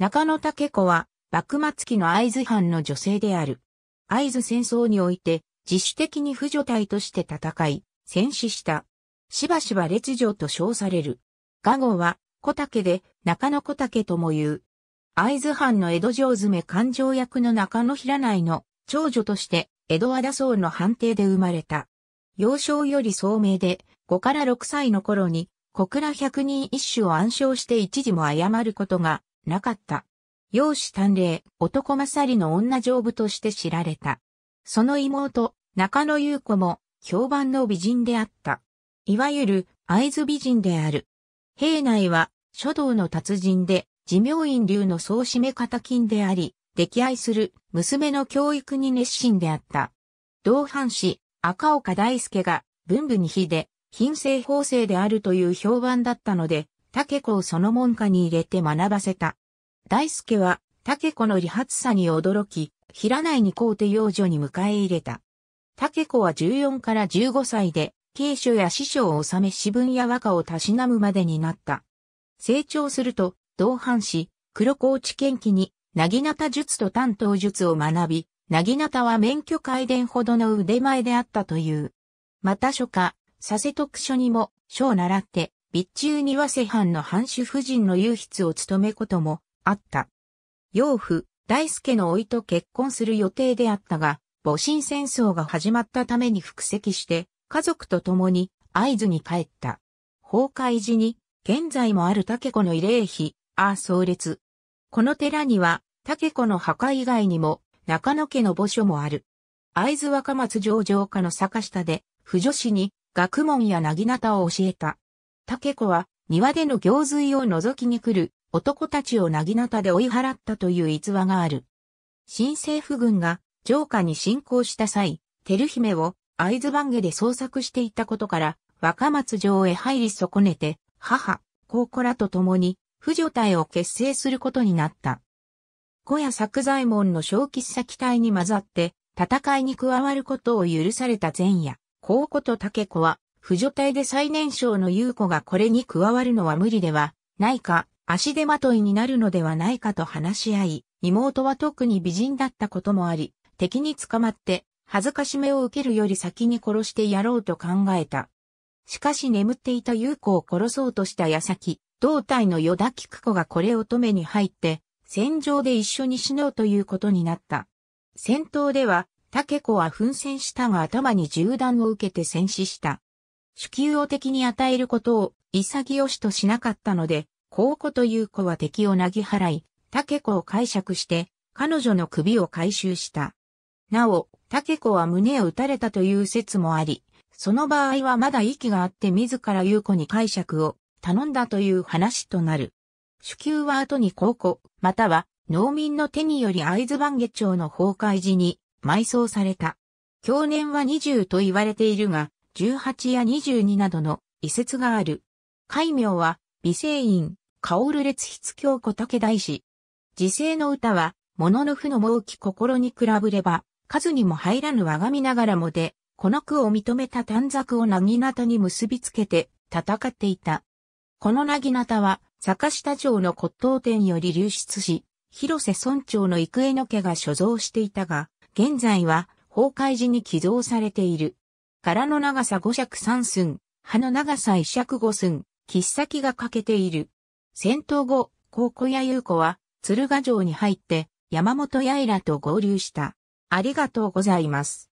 中野武子は、幕末期の会津藩の女性である。会津戦争において、自主的に婦女隊として戦い、戦死した。しばしば列女と称される。画号は、小竹で、中野小竹とも言う。会津藩の江戸城詰め勘定役の中野平内の長女として、江戸和田荘の判定で生まれた。幼少より聡明で、5から6歳の頃に、小倉百人一首を暗唱して一時も誤ることがなかった。容姿端麗、男勝りの女丈夫として知られた。その妹、中野優子も評判の美人であった。いわゆる会津美人である。平内は書道の達人で、寺明院流の総締め方金であり、溺愛する娘の教育に熱心であった。同藩士、赤岡大輔が文部に秀で、品性法制であるという評判だったので、竹子をその門下に入れて学ばせた。大助は、竹子の理髪さに驚き、平内に皇帝養女に迎え入れた。竹子は14から15歳で、継書や師匠を治め詩文や和歌をたしなむまでになった。成長すると、同伴し、黒高知県期に、なぎなた術と担当術を学び、なぎなたは免許改伝ほどの腕前であったという。また書家、佐世特書にも書を習って、備中に和瀬藩の藩主夫人の唯筆を務めこともあった。養父、大輔のいと結婚する予定であったが、戊辰戦争が始まったために復籍して、家族と共に合図に帰った。崩壊時に、現在もある竹子の慰霊碑、ああ葬列。この寺には、竹子の墓以外にも、中野家の墓所もある。会津若松城城下の坂下で、婦女子に学問やなぎなたを教えた。竹子は庭での行水を覗きに来る男たちをなぎなたで追い払ったという逸話がある。新政府軍が城下に侵攻した際、テル姫を会津番下で捜索していたことから若松城へ入り損ねて、母、高子らと共に、婦女隊を結成することになった。小屋作左衛門の小喫茶機隊に混ざって、戦いに加わることを許された前夜、高子と竹子は、扶助隊で最年少の優子がこれに加わるのは無理ではないか、足手まといになるのではないかと話し合い、妹は特に美人だったこともあり、敵に捕まって恥ずかしめを受けるより先に殺してやろうと考えた。しかし眠っていた優子を殺そうとした矢先、胴体の与田菊子がこれを止めに入って、戦場で一緒に死のうということになった。戦闘では、竹子は奮戦したが頭に銃弾を受けて戦死した。主給を敵に与えることを潔しとしなかったので、公子という子は敵をなぎ払い、竹子を解釈して、彼女の首を回収した。なお、竹子は胸を撃たれたという説もあり、その場合はまだ息があって自ら優子に解釈を頼んだという話となる。主給は後に公庫、または農民の手により会津番下町の崩壊時に埋葬された。去年は20と言われているが、18や22などの遺説がある。戒名は、美声院、薫列筆教子竹大師。辞世の歌は、ものの負の猛き心に比べれば、数にも入らぬ我が身ながらもで、この句を認めた短冊をなぎなたに結びつけて戦っていた。このなぎなたは、坂下町の骨董店より流出し、広瀬村長の幾重の家が所蔵していたが、現在は崩壊時に寄贈されている。柄の長さ5尺3寸、葉の長さ1尺5寸、切っ先が欠けている。戦闘後、高校や優子は、鶴ヶ城に入って、山本やいらと合流した。ありがとうございます。